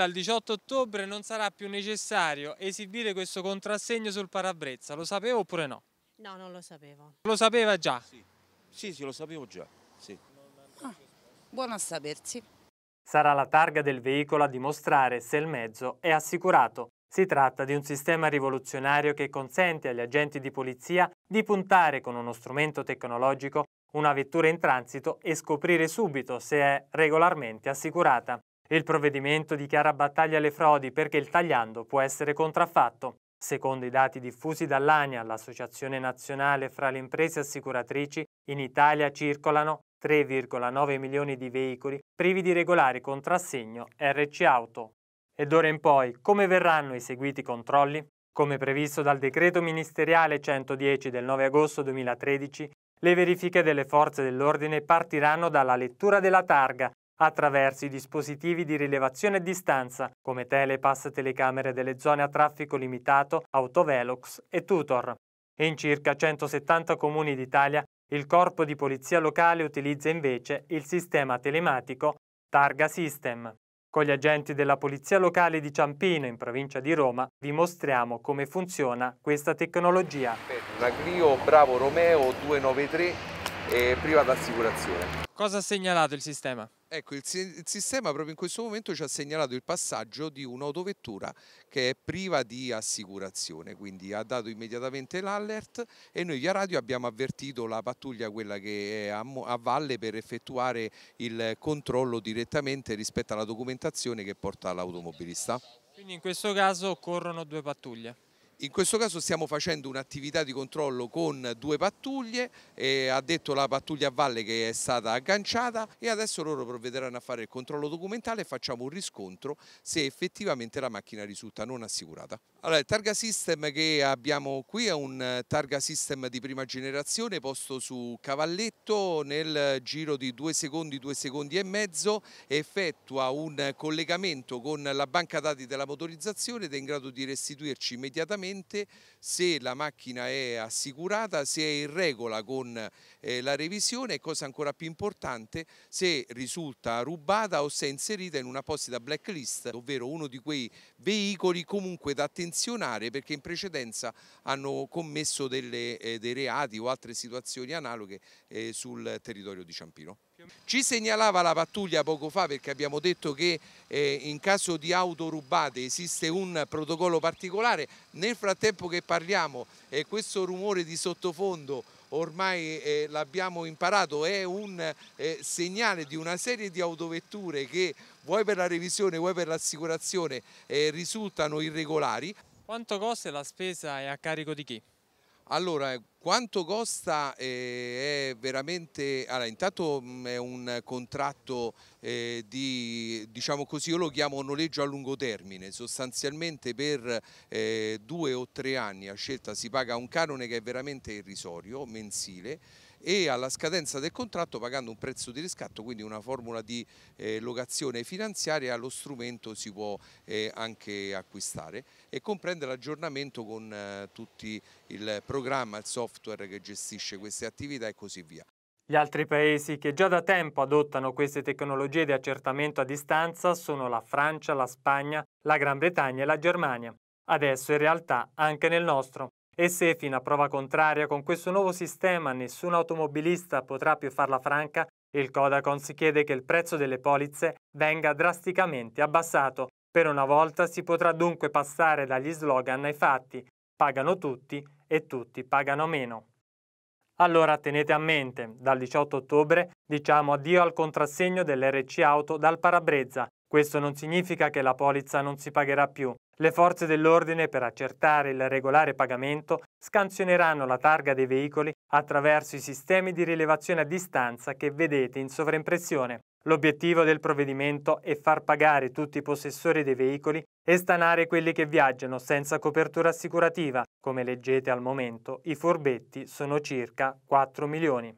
Dal 18 ottobre non sarà più necessario esibire questo contrassegno sul parabrezza, lo sapevo oppure no? No, non lo sapevo. Lo sapeva già? Sì, sì, sì lo sapevo già, sì. Ah, buono a sapersi. Sarà la targa del veicolo a dimostrare se il mezzo è assicurato. Si tratta di un sistema rivoluzionario che consente agli agenti di polizia di puntare con uno strumento tecnologico una vettura in transito e scoprire subito se è regolarmente assicurata. Il provvedimento dichiara battaglia alle frodi perché il tagliando può essere contraffatto. Secondo i dati diffusi dall'ANIA, l'Associazione Nazionale fra le Imprese Assicuratrici, in Italia circolano 3,9 milioni di veicoli privi di regolare contrassegno RC Auto. Ed ora in poi, come verranno eseguiti i controlli? Come previsto dal decreto ministeriale 110 del 9 agosto 2013, le verifiche delle forze dell'ordine partiranno dalla lettura della targa attraverso i dispositivi di rilevazione a distanza come telepass, telecamere delle zone a traffico limitato, autovelox e tutor. In circa 170 comuni d'Italia il corpo di polizia locale utilizza invece il sistema telematico Targa System. Con gli agenti della Polizia Locale di Ciampino, in provincia di Roma, vi mostriamo come funziona questa tecnologia. La Clio Bravo Romeo 293 e priva d'assicurazione. Cosa ha segnalato il sistema? Ecco, il, il, sistema proprio in questo momento ci ha segnalato il passaggio di un'autovettura che è priva di assicurazione, quindi ha dato immediatamente l'alert e noi via radio abbiamo avvertito la pattuglia, quella che è a, a valle, per effettuare il controllo direttamente rispetto alla documentazione che porta l'automobilista. Quindi in questo caso occorrono due pattuglie? In questo caso stiamo facendo un'attività di controllo con due pattuglie, ha detto la pattuglia a valle che è stata agganciata e adesso loro provvederanno a fare il controllo documentale e facciamo un riscontro se effettivamente la macchina risulta non assicurata. Allora, il targa system che abbiamo qui è un targa system di prima generazione posto su cavalletto nel giro di due secondi, 2 secondi e mezzo effettua un collegamento con la banca dati della motorizzazione ed è in grado di restituirci immediatamente esattamente se la macchina è assicurata, se è in regola con eh, la revisione e cosa ancora più importante se risulta rubata o se è inserita in un'apposita blacklist, ovvero uno di quei veicoli comunque da attenzionare perché in precedenza hanno commesso delle, eh, dei reati o altre situazioni analoghe eh, sul territorio di Ciampino. Ci segnalava la pattuglia poco fa perché abbiamo detto che eh, in caso di auto rubate esiste un protocollo particolare. Nel frattempo che parliamo eh, questo rumore di sottofondo ormai eh, l'abbiamo imparato, è un eh, segnale di una serie di autovetture che vuoi per la revisione, vuoi per l'assicurazione eh, risultano irregolari. Quanto costa la spesa e a carico di chi? Allora, quanto costa eh, è veramente, allora, intanto mh, mm, è un contratto eh, di, diciamo così, io lo chiamo noleggio a lungo termine, sostanzialmente per eh, due o tre anni a scelta si paga un canone che è veramente irrisorio, mensile, e alla scadenza del contratto pagando un prezzo di riscatto, quindi una formula di eh, locazione finanziaria, lo strumento si può eh, anche acquistare e comprende l'aggiornamento con eh, tutto il programma, il software che gestisce queste attività e così via. Gli altri paesi che già da tempo adottano queste tecnologie di accertamento a distanza sono la Francia, la Spagna, la Gran Bretagna e la Germania. Adesso in realtà anche nel nostro. E se fino a prova contraria con questo nuovo sistema nessun automobilista potrà più farla franca, il Codacon si chiede che il prezzo delle polizze venga drasticamente abbassato. Per una volta si potrà dunque passare dagli slogan ai fatti. Pagano tutti e tutti pagano meno. Allora tenete a mente, dal 18 ottobre diciamo addio al contrassegno dell'RC Auto dal parabrezza. Questo non significa che la polizza non si pagherà più. Le forze dell'ordine, per accertare il regolare pagamento, scansioneranno la targa dei veicoli attraverso i sistemi di rilevazione a distanza che vedete in sovraimpressione. L'obiettivo del provvedimento è far pagare tutti i possessori dei veicoli e stanare quelli che viaggiano senza copertura assicurativa. Come leggete al momento, i furbetti sono circa 4 milioni.